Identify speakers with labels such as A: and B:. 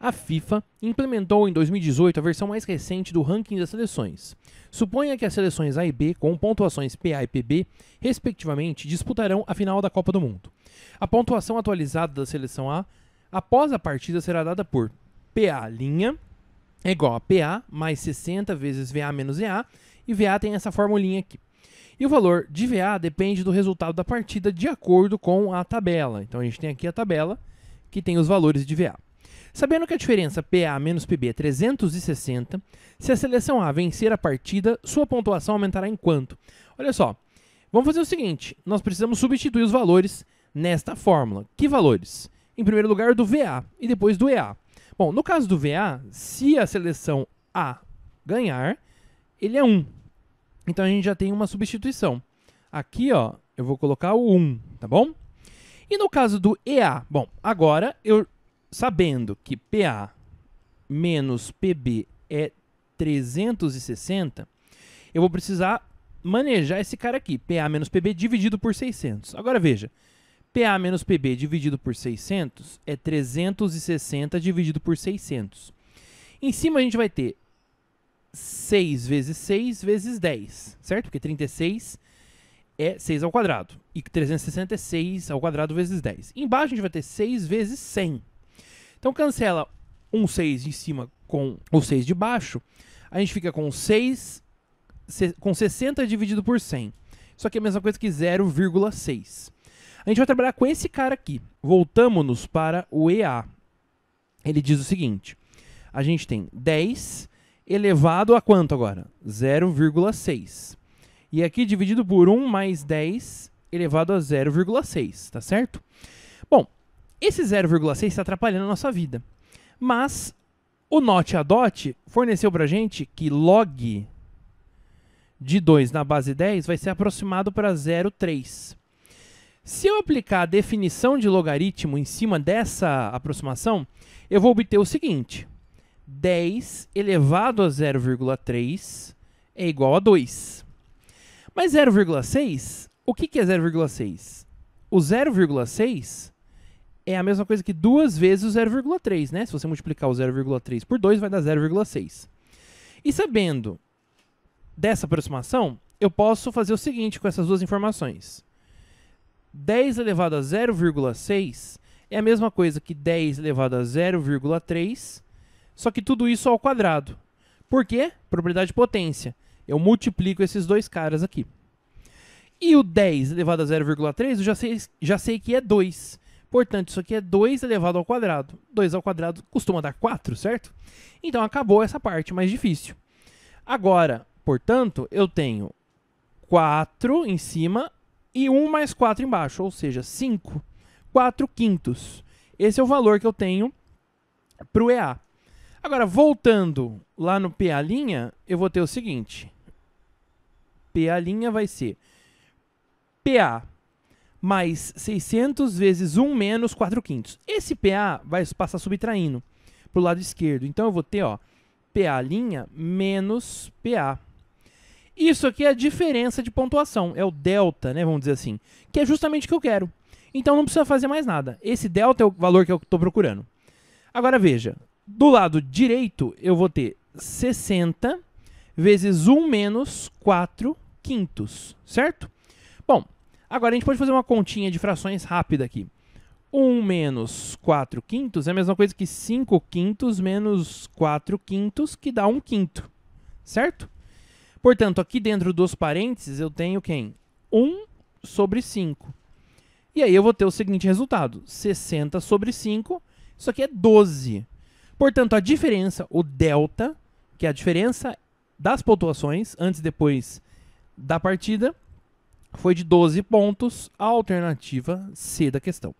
A: A FIFA implementou em 2018 a versão mais recente do ranking das seleções. Suponha que as seleções A e B, com pontuações PA e PB, respectivamente, disputarão a final da Copa do Mundo. A pontuação atualizada da seleção A após a partida será dada por PA linha é igual a PA mais 60 vezes VA menos EA, e VA tem essa formulinha aqui. E o valor de VA depende do resultado da partida de acordo com a tabela. Então a gente tem aqui a tabela que tem os valores de VA. Sabendo que a diferença PA menos PB é 360, se a seleção A vencer a partida, sua pontuação aumentará em quanto? Olha só, vamos fazer o seguinte: nós precisamos substituir os valores nesta fórmula. Que valores? Em primeiro lugar, do VA e depois do EA. Bom, no caso do VA, se a seleção A ganhar, ele é 1. Então a gente já tem uma substituição. Aqui, ó, eu vou colocar o 1, tá bom? E no caso do EA, bom, agora eu sabendo que PA menos PB é 360, eu vou precisar manejar esse cara aqui, PA menos PB dividido por 600. Agora veja, PA menos PB dividido por 600 é 360 dividido por 600. Em cima a gente vai ter 6 vezes 6 vezes 10, certo? Porque 36 é 6 ao quadrado e 360 é 6 ao quadrado vezes 10. Embaixo a gente vai ter 6 vezes 100, então cancela um 6 de cima com o 6 de baixo, a gente fica com 6 com 60 dividido por 100. Isso aqui é a mesma coisa que 0,6. A gente vai trabalhar com esse cara aqui. Voltamos-nos para o EA. Ele diz o seguinte: a gente tem 10 elevado a quanto agora? 0,6. E aqui dividido por 1 mais 10 elevado a 0,6, certo? tá certo? Esse 0,6 está atrapalhando a nossa vida. Mas o not a dot forneceu para gente que log de 2 na base 10 vai ser aproximado para 0,3. Se eu aplicar a definição de logaritmo em cima dessa aproximação, eu vou obter o seguinte. 10 elevado a 0,3 é igual a 2. Mas 0,6, o que, que é 0,6? O 0,6 é a mesma coisa que duas vezes o 0,3, né? Se você multiplicar o 0,3 por 2, vai dar 0,6. E sabendo dessa aproximação, eu posso fazer o seguinte com essas duas informações. 10 elevado a 0,6 é a mesma coisa que 10 elevado a 0,3, só que tudo isso ao quadrado. Por quê? Propriedade de potência. Eu multiplico esses dois caras aqui. E o 10 elevado a 0,3 eu já sei, já sei que é 2. Portanto, isso aqui é 2 elevado ao quadrado. 2 ao quadrado costuma dar 4, certo? Então acabou essa parte mais difícil. Agora, portanto, eu tenho 4 em cima e 1 mais 4 embaixo, ou seja, 5. 4 quintos. Esse é o valor que eu tenho para o EA. Agora, voltando lá no PA', eu vou ter o seguinte. PA' vai ser PA mais 600 vezes 1 menos 4 quintos. Esse PA vai passar subtraindo para o lado esquerdo. Então eu vou ter ó, PA' menos PA. Isso aqui é a diferença de pontuação, é o delta, né, vamos dizer assim, que é justamente o que eu quero. Então não precisa fazer mais nada. Esse delta é o valor que eu estou procurando. Agora veja, do lado direito eu vou ter 60 vezes 1 menos 4 quintos, certo? Bom, Agora, a gente pode fazer uma continha de frações rápida aqui. 1 menos 4 quintos é a mesma coisa que 5 quintos menos 4 quintos, que dá 1 quinto, certo? Portanto, aqui dentro dos parênteses eu tenho quem? 1 sobre 5. E aí eu vou ter o seguinte resultado, 60 sobre 5, isso aqui é 12. Portanto, a diferença, o delta, que é a diferença das pontuações, antes e depois da partida, foi de 12 pontos, a alternativa C da questão.